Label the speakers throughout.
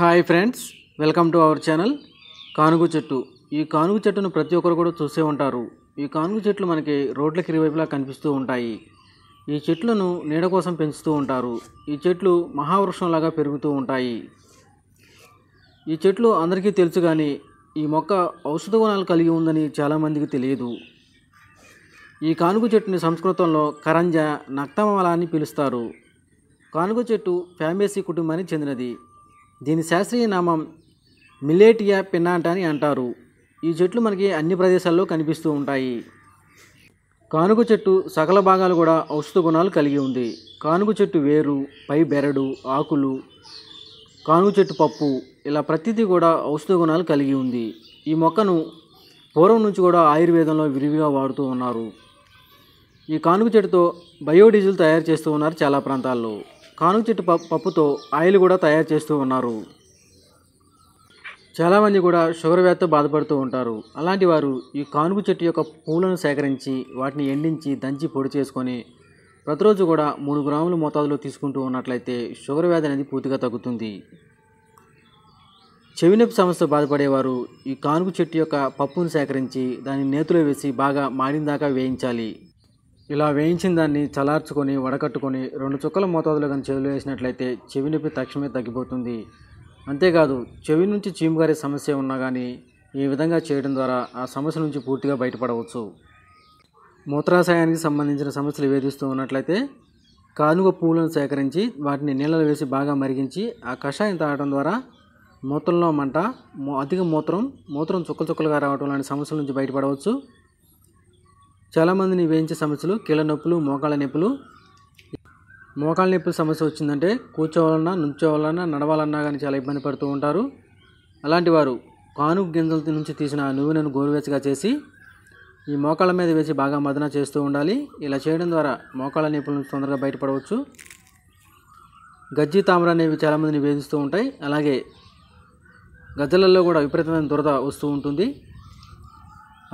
Speaker 1: hi friends welcome to our channel కానుగు చెట్టు ఈ కానుగు చెట్టును ప్రతి ఒక్కరు కూడా చూసే ఉంటారు ఈ కానుగు చెట్లు మనకి రోడ్లకి ఇరువైపులా కనిపిస్తూ ఉంటాయి ఈ చెట్లను నీడ కోసం పెంచుతూ ఉంటారు ఈ చెట్లు మహావృక్షంలాగా పెరుగుతూ ఉంటాయి ఈ చెట్లు అందరికీ తెలుసు కానీ ఈ మొక్క ఔషధ గుణాలు కలిగి ఉందని చాలామందికి తెలియదు ఈ కానుగు చెట్టుని సంస్కృతంలో కరంజ నక్తమల అని పిలుస్తారు కానుగు చెట్టు ఫ్యామేసి కుటుంబానికి చెందినది దీని శాస్త్రీయ నామం మిలేటియా పినాట్ అని అంటారు ఈ చెట్లు మనకి అన్ని ప్రదేశాల్లో కనిపిస్తూ ఉంటాయి కానుగు చెట్టు సకల భాగాలు కూడా ఔషధ గుణాలు కలిగి ఉంది కానుగు చెట్టు వేరు పై బెరడు ఆకులు కానుగు చెట్టు పప్పు ఇలా ప్రతిదీ కూడా ఔషధ గుణాలు కలిగి ఉంది ఈ మొక్కను పూర్వం నుంచి కూడా ఆయుర్వేదంలో విరివిగా వాడుతూ ఉన్నారు ఈ కానుగు చెట్టుతో బయోడీజిల్ తయారు చేస్తూ ఉన్నారు చాలా ప్రాంతాల్లో కానుక చెట్టు పప్పుతో ఆయిల్ కూడా తయారు చేస్తూ ఉన్నారు చాలామంది కూడా షుగర్ వ్యాధితో బాధపడుతూ ఉంటారు అలాంటి వారు ఈ కానుగు చెట్టు యొక్క పూలను సేకరించి వాటిని ఎండించి దంచి పొడి చేసుకొని ప్రతిరోజు కూడా మూడు గ్రాముల మోతాదులో తీసుకుంటూ ఉన్నట్లయితే షుగర్ వ్యాధి అనేది పూర్తిగా తగ్గుతుంది చెవినొప్పి సమస్య బాధపడేవారు ఈ కానుగు చెట్టు యొక్క పప్పును సేకరించి దాన్ని నేతిలో వేసి బాగా మాడిన దాకా వేయించాలి ఇలా వేయించిన దాన్ని చలార్చుకొని వడకట్టుకొని రెండు చుక్కల మోతాదులో కానీ చెవులు వేసినట్లయితే చెవి నొప్పి తక్షణమే తగ్గిపోతుంది అంతేకాదు చెవి నుంచి చీముగారే సమస్య ఉన్నా కానీ ఈ విధంగా చేయడం ద్వారా ఆ సమస్య నుంచి పూర్తిగా బయటపడవచ్చు మూత్రాశయానికి సంబంధించిన సమస్యలు వేధిస్తూ ఉన్నట్లయితే కానుగ పువ్వులను సేకరించి వాటిని నీళ్ళలో వేసి బాగా మరిగించి ఆ కషాయం తాగడం ద్వారా మూత్రంలో మంట అధిక మూత్రం మూత్రం చుక్కలు చుక్కలుగా రావడం లాంటి సమస్యల నుంచి బయటపడవచ్చు చాలామందిని వేయించే సమస్యలు కీళ్ళ నొప్పులు మోకాళ్ళ నొప్పులు మోకాళ్ళ నొప్పుల సమస్య వచ్చిందంటే కూర్చోవాలన్నా నుంచోవాలన్నా నడవాలన్నా కానీ చాలా ఇబ్బంది పడుతూ ఉంటారు అలాంటి వారు కాను గింజల నుంచి తీసిన నువ్వులను గోరువేచగా చేసి ఈ మోకాళ్ళ మీద వేసి బాగా మదన చేస్తూ ఉండాలి ఇలా చేయడం ద్వారా మోకాళ్ళ నొప్పుల నుంచి తొందరగా బయటపడవచ్చు గజ్జి తామర అనేవి చాలామందిని వేధిస్తూ ఉంటాయి అలాగే గజ్జలలో కూడా విపరీతమైన దురద వస్తూ ఉంటుంది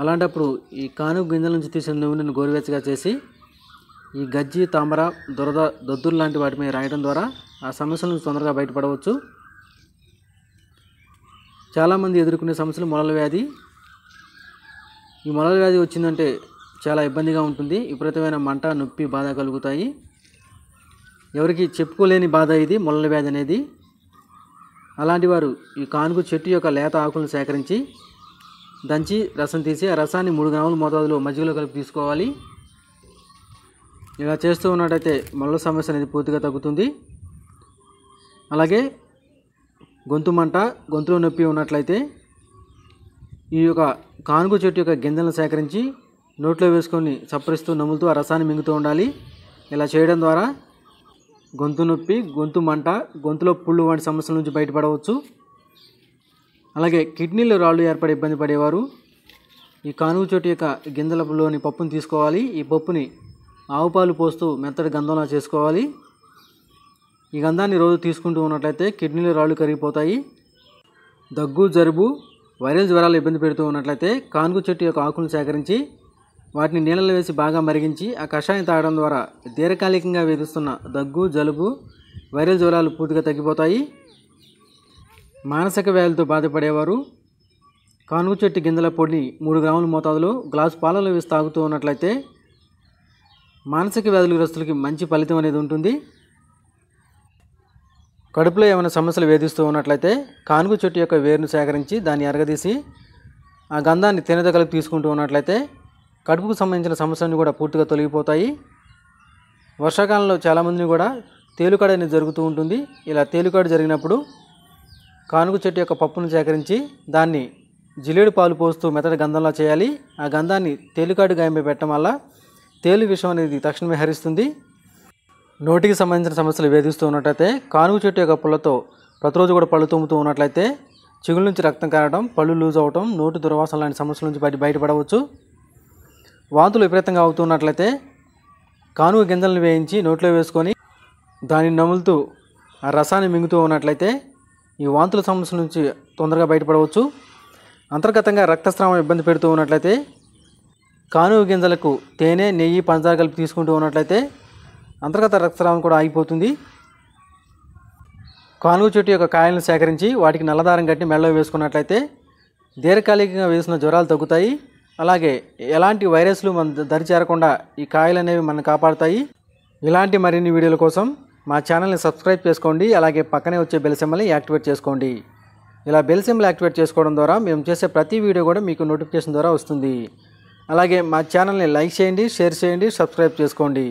Speaker 1: అలాంటప్పుడు ఈ కానుపు గింజల నుంచి తీసిన నూనెను గోరువెచ్చగా చేసి ఈ గజ్జి తామర దురద దొద్దులు లాంటి వాటి మీద రాయడం ద్వారా ఆ సమస్యల నుంచి తొందరగా బయటపడవచ్చు చాలామంది ఎదుర్కొనే సమస్యలు మొలల వ్యాధి ఈ మొలల వ్యాధి వచ్చిందంటే చాలా ఇబ్బందిగా ఉంటుంది విపరీతమైన మంట నొప్పి బాధ కలుగుతాయి ఎవరికి చెప్పుకోలేని బాధ ఇది మొలల వ్యాధి అనేది అలాంటి వారు ఈ కానుగు చెట్టు యొక్క లేత ఆకులను సేకరించి దంచి రసం తీసి ఆ రసాన్ని మూడు గ్రాములు మోతాదులో మజ్జిగలో కలిపి తీసుకోవాలి ఇలా చేస్తూ ఉన్నట్టయితే మల్ల సమస్య అనేది పూర్తిగా తగ్గుతుంది అలాగే గొంతు మంట గొంతులో నొప్పి ఉన్నట్లయితే ఈ యొక్క కానుగు చెట్టు యొక్క గింజలను సేకరించి నోట్లో వేసుకొని చప్పరిస్తూ నములుతూ ఆ రసాన్ని మింగుతూ ఉండాలి ఇలా చేయడం ద్వారా గొంతు నొప్పి గొంతు మంట గొంతులో పుళ్ళు వంటి సమస్యల నుంచి బయటపడవచ్చు అలాగే కిడ్నీలో రాళ్ళు ఏర్పడే ఇబ్బంది పడేవారు ఈ కానుగు చోటు యొక్క గింజలలోని పప్పును తీసుకోవాలి ఈ పప్పుని ఆవుపాలు పోస్తూ మెత్తటి గంధంలా చేసుకోవాలి ఈ గంధాన్ని రోజు తీసుకుంటూ ఉన్నట్లయితే కిడ్నీలో రాళ్ళు కరిగిపోతాయి దగ్గు జరుబు వైరల్ జ్వరాలు ఇబ్బంది పెడుతూ ఉన్నట్లయితే కానుగు చెట్టు యొక్క ఆకులను సేకరించి వాటిని నీళ్ళలో వేసి బాగా మరిగించి ఆ కషాయం తాగడం ద్వారా దీర్ఘకాలికంగా వేధిస్తున్న దగ్గు జలుబు వైరల్ జ్వరాలు పూర్తిగా తగ్గిపోతాయి మానసిక వ్యాధులతో బాధపడేవారు కానుగు చెట్టు గింజల పొడి మూడు గ్రాముల మోతాదులో గ్లాసు పాలలో వేసి తాగుతూ ఉన్నట్లయితే మానసిక వ్యాధుల గ్రస్తులకి మంచి ఫలితం అనేది ఉంటుంది కడుపులో ఏమైనా సమస్యలు వేధిస్తూ ఉన్నట్లయితే కానుగు చెట్టు యొక్క వేరును సేకరించి దాన్ని ఎరగదీసి ఆ గంధాన్ని తేనెతో కలిపి తీసుకుంటూ ఉన్నట్లయితే కడుపుకు సంబంధించిన సమస్యలను కూడా పూర్తిగా తొలగిపోతాయి వర్షాకాలంలో చాలామందిని కూడా తేలికాడు అనేది జరుగుతూ ఉంటుంది ఇలా తేలుకాడు జరిగినప్పుడు కానుగు చెట్టు యొక్క పప్పును సేకరించి దాన్ని జిలేడు పాలు పోస్తూ మెత్తటి గంధంలా చేయాలి ఆ గంధాన్ని తేలికాడు గాయంపై పెట్టడం వల్ల తేలు విషం అనేది తక్షణమే హరిస్తుంది నోటికి సంబంధించిన సమస్యలు వేధిస్తూ ఉన్నట్లయితే కానుగు చెట్టు యొక్క పుల్లతో ప్రతిరోజు కూడా పళ్ళు తోముతూ ఉన్నట్లయితే చిగుల నుంచి రక్తం కారడం పళ్ళు లూజ్ అవటం నోటి దుర్వాసన లాంటి సమస్యల నుంచి బయట బయటపడవచ్చు వాంతులు విపరీతంగా అవుతున్నట్లయితే కానుగు గింజలను వేయించి నోట్లో వేసుకొని దానిని నములుతూ ఆ రసాన్ని మింగుతూ ఉన్నట్లయితే ఈ వాంతుల సమస్య నుంచి తొందరగా బయటపడవచ్చు అంతర్గతంగా రక్తస్రావం ఇబ్బంది పెడుతూ ఉన్నట్లయితే కానువ గింజలకు తేనె నెయ్యి పంచదార కలిపి తీసుకుంటూ ఉన్నట్లయితే అంతర్గత రక్తస్రావం కూడా ఆగిపోతుంది కానువ చెట్టు యొక్క కాయలను సేకరించి వాటికి నల్లదారం కట్టి మెడలో వేసుకున్నట్లయితే దీర్ఘకాలికంగా వేసిన జ్వరాలు తగ్గుతాయి అలాగే ఎలాంటి వైరస్లు మన దరి చేరకుండా ఈ కాయలు అనేవి మనల్ని కాపాడుతాయి ఇలాంటి మరిన్ని వీడియోల కోసం మా ఛానల్ని సబ్స్క్రైబ్ చేసుకోండి అలాగే పక్కనే వచ్చే బెల్ సింబల్ని యాక్టివేట్ చేసుకోండి ఇలా బెల్ సింబల్ యాక్టివేట్ చేసుకోవడం ద్వారా మేము చేసే ప్రతి వీడియో కూడా మీకు నోటిఫికేషన్ ద్వారా వస్తుంది అలాగే మా ఛానల్ని లైక్ చేయండి షేర్ చేయండి సబ్స్క్రైబ్ చేసుకోండి